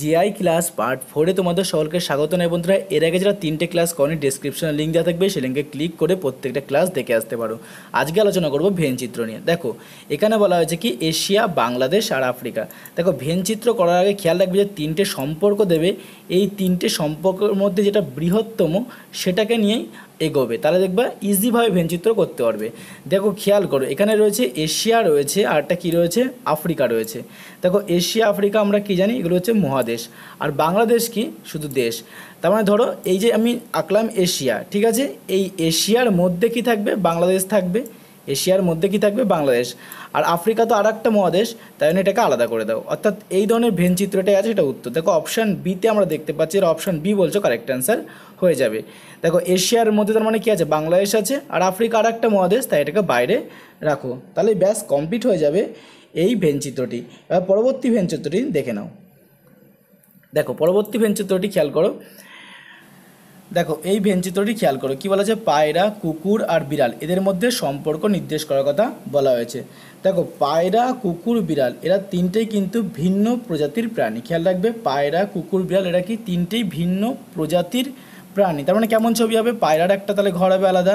GI class part ফোরে তোমাদের সকলকে স্বাগত নয় বন্ধুরা এর আগে যারা তিনটে ক্লাস করেন ডিসক্রিপশনে লিঙ্ক দেওয়া থাকবে সেই লিঙ্কে ক্লিক করে প্রত্যেকটা ক্লাস দেখে আসতে পারো আজকে আলোচনা করবো ভেন চিত্র নিয়ে দেখো এখানে বলা হয়েছে কি এশিয়া বাংলাদেশ আর আফ্রিকা দেখো ভেন চিত্র করার আগে খেয়াল রাখবে যে তিনটে সম্পর্ক দেবে এই তিনটে সম্পর্কের মধ্যে যেটা বৃহত্তম সেটাকে নিয়েই এগোবে তাহলে দেখবা ইজিভাবে ভেনচিত্র করতে পারবে দেখো খেয়াল করো এখানে রয়েছে এশিয়া রয়েছে আর একটা কী রয়েছে আফ্রিকা রয়েছে দেখো এশিয়া আফ্রিকা আমরা কি জানি এগুলো হচ্ছে মহাদেশ আর বাংলাদেশ কি শুধু দেশ তার মানে ধরো এই যে আমি আঁকলাম এশিয়া ঠিক আছে এই এশিয়ার মধ্যে কি থাকবে বাংলাদেশ থাকবে এশিয়ার মধ্যে কি থাকবে বাংলাদেশ আর আফ্রিকা তো আর একটা মহাদেশ তাই জন্য এটাকে আলাদা করে দাও অর্থাৎ এই ধরনের ভেনচিত্রটাই আছে এটা উত্তর দেখো অপশান বিতে আমরা দেখতে পাচ্ছি এর অপশান বি বলছো কারেক্ট অ্যান্সার হয়ে যাবে দেখো এশিয়ার মধ্যে তার মানে কী আছে বাংলাদেশ আছে আর আফ্রিকা আর একটা মহাদেশ তাই এটাকে বাইরে রাখো তাহলে ব্যাস কমপ্লিট হয়ে যাবে এই ভেনচিত্রটি এবার পরবর্তী ভেনচিত্রটি দেখে নাও দেখো পরবর্তী ভেনচিত্রটি খেয়াল করো দেখো এই ভেনচিত্রটি খেয়াল করো কী বলা হয়েছে পায়রা কুকুর আর বিড়াল এদের মধ্যে সম্পর্ক নির্দেশ করার কথা বলা হয়েছে দেখো পায়রা কুকুর বিড়াল এরা তিনটেই কিন্তু ভিন্ন প্রজাতির প্রাণী খেয়াল রাখবে পায়রা কুকুর বিড়াল এরা কি তিনটেই ভিন্ন প্রজাতির প্রাণী তার মানে কেমন ছবি হবে পায়রার একটা তাহলে ঘর হবে আলাদা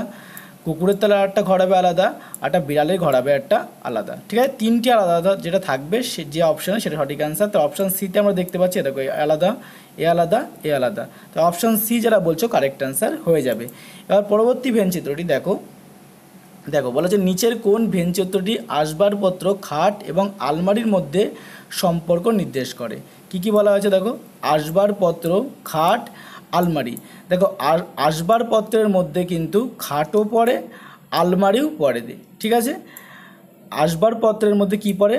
কুকুরের তাহলে একটা ঘর হবে আলাদা একটা বিড়ালের ঘর হবে একটা আলাদা ঠিক আছে তিনটি আলাদা আলাদা যেটা থাকবে সে যে অপশানে সেটা সঠিক অ্যান্সার তো অপশান সিতে আমরা দেখতে পাচ্ছি এটা আলাদা এ আলাদা এ আলাদা তো অপশান সি যারা বলছো কারেক্ট অ্যান্সার হয়ে যাবে এবার পরবর্তী ভেন চিত্রটি দেখো দেখো বলা যে নিচের কোন চিত্রটি আসবাবপত্র খাট এবং আলমারির মধ্যে সম্পর্ক নির্দেশ করে কি কি বলা হয়েছে দেখো আসবাবপত্র খাট আলমারি দেখো আর আসবাবপত্রের মধ্যে কিন্তু খাটও পড়ে আলমারিও পড়ে ঠিক আছে আসবাবপত্রের মধ্যে কি পড়ে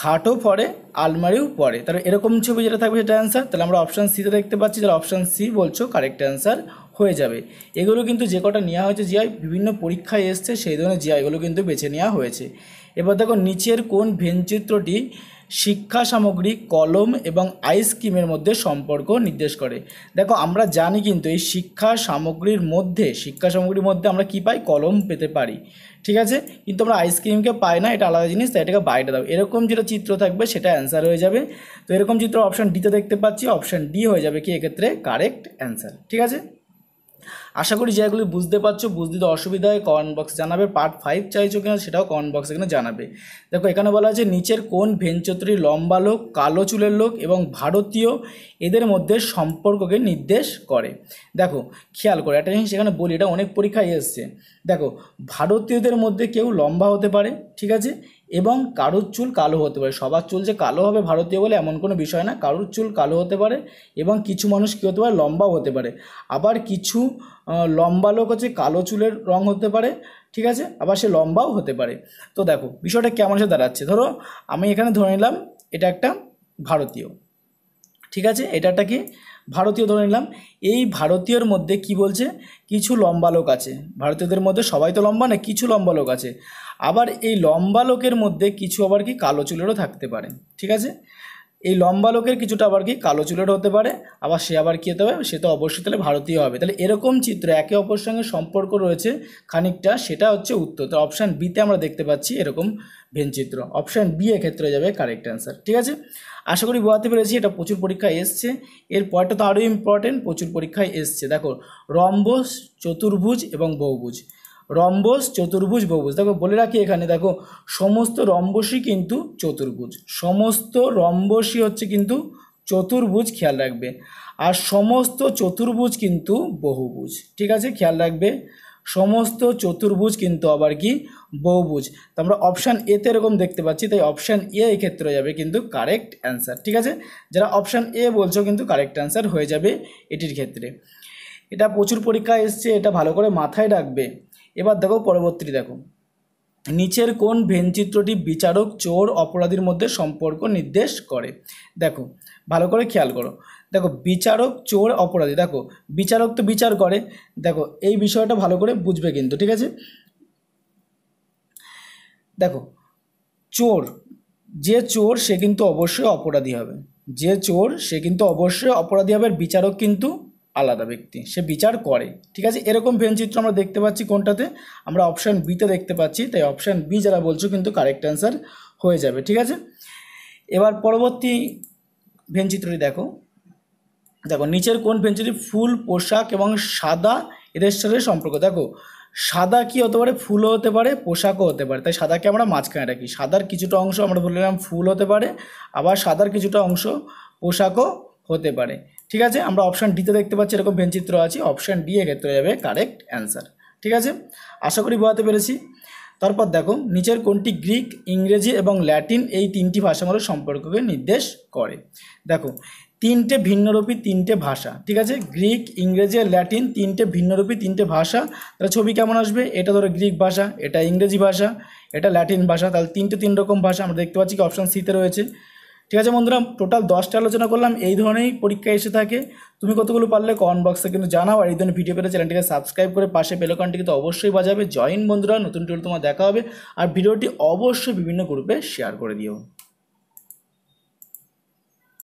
খাটও পড়ে আলমারিও পড়ে তাহলে এরকম ছবি যেটা থাকবে সেটা অ্যান্সার তাহলে আমরা অপশান সিতে দেখতে পাচ্ছি যারা অপশান সি বলছো কারেক্ট অ্যান্সার হয়ে যাবে এগুলো কিন্তু যে কটা নেওয়া হয়েছে জিআই বিভিন্ন পরীক্ষায় এসছে সেই ধরনের জিয়াইগুলো কিন্তু বেছে নেওয়া হয়েছে এবার দেখো নিচের কোন ভেনচিত্রটি শিক্ষা সামগ্রী কলম এবং আইসক্রিমের মধ্যে সম্পর্ক নির্দেশ করে দেখো আমরা জানি কিন্তু এই শিক্ষা সামগ্রীর মধ্যে শিক্ষা সামগ্রীর মধ্যে আমরা কি পাই কলম পেতে পারি ঠিক আছে কিন্তু আমরা আইসক্রিমকে পাই না এটা আলাদা জিনিস তাই এটাকে বাইরে দাও এরকম যেটা চিত্র থাকবে সেটা অ্যান্সার হয়ে যাবে তো এরকম চিত্র অপশান ডিতে দেখতে পাচ্ছি অপশান ডি হয়ে যাবে কি এক্ষেত্রে কারেক্ট অ্যান্সার ঠিক আছে আশা করি জায়গাগুলি বুঝতে পারছো বুঝতে অসুবিধা হয় কমেন্ট বক্স জানাবে পার্ট ফাইভ চাইছো কিনা সেটাও কমেন্ট বক্সে এখানে জানাবে দেখো এখানে বলা আছে নিচের কোন ভেনচত্রী লম্বা লোক কালো চুলের লোক এবং ভারতীয় এদের মধ্যে সম্পর্ককে নির্দেশ করে দেখো খেয়াল করে একটা জিনিস এখানে বলি এটা অনেক পরীক্ষায় এসছে দেখো ভারতীয়দের মধ্যে কেউ লম্বা হতে পারে ঠিক আছে এবং কারোর চুল কালো হতে পারে সবার চুল যে কালো হবে ভারতীয় বলে এমন কোনো বিষয় না কারুর চুল কালো হতে পারে এবং কিছু মানুষ কী হতে পারে লম্বাও হতে পারে আবার কিছু লম্বা লোক হচ্ছে কালো চুলের রং হতে পারে ঠিক আছে আবার সে লম্বাও হতে পারে তো দেখো বিষয়টা কেমন সে দাঁড়াচ্ছে ধরো আমি এখানে ধরে নিলাম এটা একটা ভারতীয় ঠিক আছে এটা একটা কি ভারতীয় ধরে নিলাম এই ভারতীয়র মধ্যে কি বলছে কিছু লম্বা লোক আছে ভারতীয়দের মধ্যে সবাই তো লম্বা না কিছু লম্বা লোক আছে আবার এই লম্বা লোকের মধ্যে কিছু আবার কি কালো চুলেরও থাকতে পারে ঠিক আছে এই লম্বা লোকের কিছুটা আবার কি কালো চুলের হতে পারে আবার সে আবার কী হতে হবে সে তো অবশ্যই তাহলে ভারতীয় হবে তাহলে এরকম চিত্র একে অপরের সঙ্গে সম্পর্ক রয়েছে খানিকটা সেটা হচ্ছে উত্তর তো অপশান বিতে আমরা দেখতে পাচ্ছি এরকম ভেনচিত্র অপশান বি ক্ষেত্রে যাবে কারেক্ট অ্যান্সার ঠিক আছে আশা করি বোঝাতে পেরেছি এটা প্রচুর পরীক্ষায় এসছে এর পরটা তো আরও ইম্পর্টেন্ট প্রচুর পরীক্ষায় এসছে দেখো রম্বস চতুর্ভুজ এবং বহুভুজ রম্বস চতুর্ভুজ বহুভুজ দেখো বলে রাখি এখানে দেখো সমস্ত রম্বসই কিন্তু চতুর্ভুজ সমস্ত রম্বসই হচ্ছে কিন্তু চতুর্ভুজ খেয়াল রাখবে আর সমস্ত চতুর্ভুজ কিন্তু বহুভুজ ঠিক আছে খেয়াল রাখবে সমস্ত চতুর্ভুজ কিন্তু আবার কি বহুভুজ তো আমরা অপশান এতে এরকম দেখতে পাচ্ছি তাই অপশান এ এই ক্ষেত্রে যাবে কিন্তু কারেক্ট অ্যান্সার ঠিক আছে যারা অপশান এ বলছো কিন্তু কারেক্ট অ্যান্সার হয়ে যাবে এটির ক্ষেত্রে এটা প্রচুর পরীক্ষা এসছে এটা ভালো করে মাথায় রাখবে এবার দেখো পরবর্তী দেখো নিচের কোন ভেনচিত্রটি বিচারক চোর অপরাধীর মধ্যে সম্পর্ক নির্দেশ করে দেখো ভালো করে খেয়াল করো দেখো বিচারক চোর অপরাধী দেখো বিচারক তো বিচার করে দেখো এই বিষয়টা ভালো করে বুঝবে কিন্তু ঠিক আছে দেখো চোর যে চোর সে কিন্তু অবশ্যই অপরাধী হবে যে চোর সে কিন্তু অবশ্যই অপরাধী হবে বিচারক কিন্তু আলাদা ব্যক্তি সে বিচার করে ঠিক আছে এরকম ভেনচিত্র আমরা দেখতে পাচ্ছি কোনটাতে আমরা অপশান বিতে দেখতে পাচ্ছি তাই অপশান বি যারা বলছো কিন্তু কারেক্ট অ্যান্সার হয়ে যাবে ঠিক আছে এবার পরবর্তী ভেনচিত্রটি দেখো দেখো নিচের কোন ভেনচিত্রটি ফুল পোশাক এবং সাদা এদের সাথে সম্পর্ক দেখো সাদা কি হতে পারে ফুলও হতে পারে পোশাকও হতে পারে তাই সাদাকে আমরা মাঝখানে রাখি সাদার কিছুটা অংশ আমরা বললাম ফুল হতে পারে আবার সাদার কিছুটা অংশ পোশাকও হতে পারে ঠিক আছে আমরা অপশান ডিতে দেখতে পাচ্ছি এরকম ভেনচিত্র আছে অপশান ডি এক্ষেত্রে যাবে কারেক্ট অ্যান্সার ঠিক আছে আশা করি বোঝাতে পেরেছি তারপর দেখো নিচের কোনটি গ্রিক ইংরেজি এবং ল্যাটিন এই তিনটি ভাষাগুলোর সম্পর্ককে নির্দেশ করে দেখো তিনটে ভিন্নরূপী তিনটে ভাষা ঠিক আছে গ্রিক ইংরেজি আর ল্যাটিন তিনটে ভিন্নরূপী তিনটে ভাষা তাহলে ছবি কেমন আসবে এটা ধরো গ্রিক ভাষা এটা ইংরেজি ভাষা এটা ল্যাটিন ভাষা তাহলে তিনটে তিন রকম ভাষা আমরা দেখতে পাচ্ছি কি অপশান সিতে রয়েছে ঠিক আছে বন্ধুরা টোটাল দশটা আলোচনা করলাম এই ধরনেরই পরীক্ষা এসে থাকে তুমি কতগুলো পারলে কমেন্ট বক্সে কিন্তু জানাও আর এই ধরনের ভিডিও পেলে চ্যানেলটিকে সাবস্ক্রাইব করে পাশে বেলকনটিকে তো অবশ্যই বাজাবে জয়েন বন্ধুরা নতুন টিউটোরিয়াল তোমার দেখা হবে আর ভিডিওটি অবশ্যই বিভিন্ন গ্রুপে শেয়ার করে দিও